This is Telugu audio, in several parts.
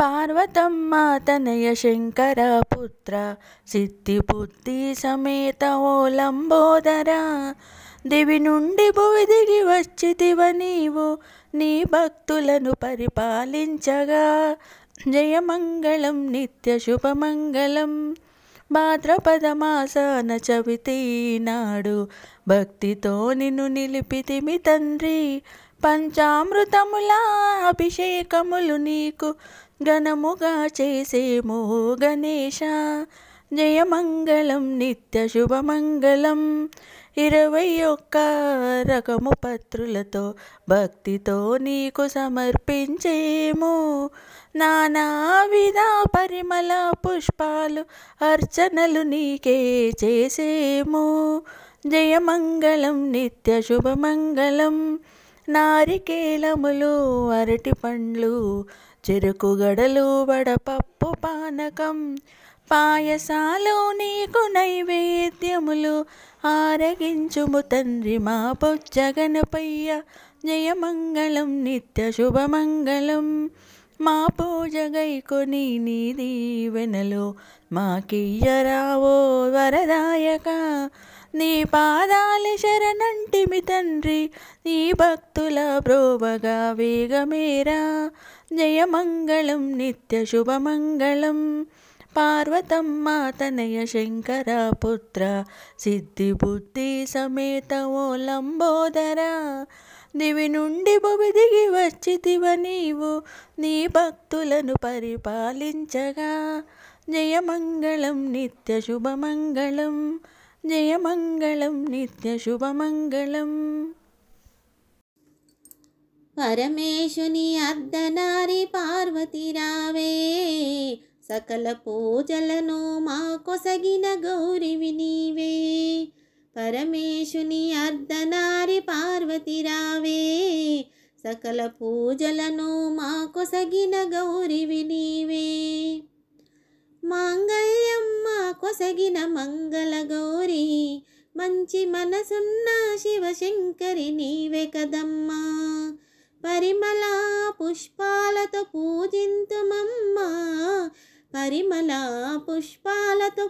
పార్వతమ్మ తనయ శంకర పుత్ర సిద్ధి బుద్ధి సమేత ఓ లంబోదర దివి నుండి భువి దిగి వచ్చితివ నీవు నీ భక్తులను పరిపాలించగా జయమంగళం నిత్య శుభమంగళం భాద్రపదమాసాన చవితి నాడు భక్తితో నిన్ను నిలిపితిమి తండ్రి పంచామృతముల అభిషేకములు నీకు ఘనముగా చేసేము గణేశ జయమంగళం నిత్య శుభమంగళం ఇరవై ఒక్క రకము పత్రులతో భక్తితో నీకు సమర్పించేము నానా విధ పరిమళ పుష్పాలు అర్చనలు నీకే చేసేము జయమంగళం నిత్య శుభమంగళం నారికేలములు అరటి పండ్లు చెరుకు గడలు వడపప్పు పానకం పాయసాలు నీకు నైవేద్యములు ఆరగించుము తండ్రి మా బొజ్జగనపయ్య జయమంగళం నిత్య శుభమంగళం మా పూజ నీ దీవెనలో మాకియ్యరావో వరదాయక నీ పాదాలి శరణంటిమి తండ్రి నీ భక్తుల ప్రోభగా వేగమేరా జయమంగళం నిత్య శుభమంగళం పార్వతమ్మ తనయ శంకర పుత్ర సిద్ధి బుద్ధి సమేత ఓ లంబోదర దివి నుండి భువి దిగి వచ్చితివ నీవు నీ భక్తులను పరిపాలించగా జయమంగళం నిత్య శుభమంగళం జయమంగళం నిత్య శుభమంగళం పరమేశుని అర్ధనారి పార్వతిరావే సకల పూజలను మా కొసగిన గౌరివి నీవే పరమేశుని అర్ధనారి పార్వతిరావే సకల పూజలను మా కొసగిన గౌరివి నీవే మాంగ మంగళ గౌరీ మంచి మనసున్న శివశంకరి నీవే కదమ్మా పరిమళ పుష్పాలతో మమ్మా పరిమళ పుష్పాలతో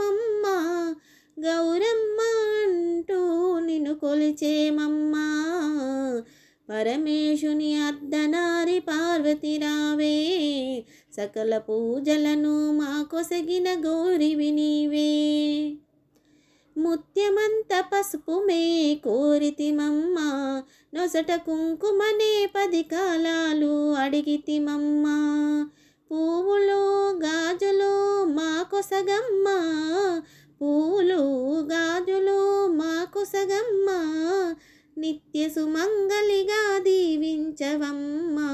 మమ్మా గౌరమ్మ అంటూ నిన్ను కొలిచేమమ్మా పరమేశుని అర్ధనారి పార్వతిరా సకల పూజలను మా కొసగిన గోరివి నీవే ముత్యమంత పసుపు మే కోరితిమమ్మా నొసట కుంకుమనే పది కాలాలు అడిగితిమమ్మా పూలు గాజులు మా కొసగమ్మా పూలు గాజులు మా నిత్య సుమంగలిగా దీవించవమ్మా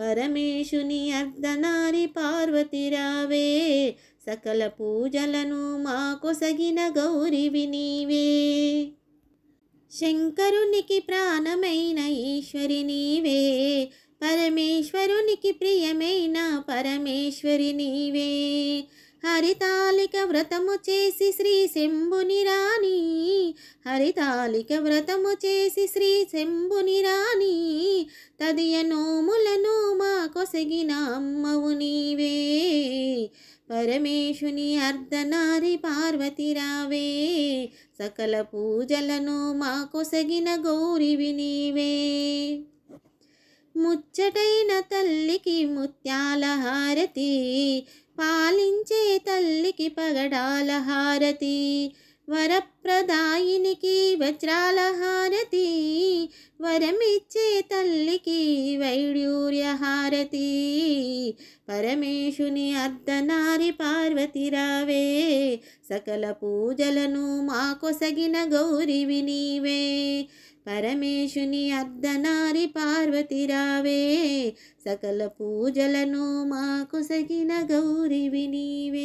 పరమేశుని అర్ధనారి రావే సకల పూజలను మా కొసగిన గౌరివి నీవే శంకరునికి ప్రాణమైన ఈశ్వరిని వ్రతము చేసి శ్రీ శంభుని రాణి హరితాళిక వ్రతము చేసి శ్రీ శంభుని రాణి తదియ నోములను మా కొసగిన అమ్మవు నీవే పరమేశుని అర్ధనారి పార్వతి రావే సకల పూజలను మా కొసగిన గౌరివి నీవే ముచ్చటైన తల్లికి ముత్యాల హారతి పాలించే తల్లికి పగడాల హారతి వరప్రదాయినికి వజ్రాల హారతి వరమిచ్చే తల్లికి వైడూర్య హారతి పరమేశుని అర్ధనారి పార్వతి రావే సకల పూజలను మాకొసగిన గౌరివి నీవే పరమేశుని అర్ధనారి పార్వతిరావే సకల పూజలను మాకు సగిన గౌరివి నీవే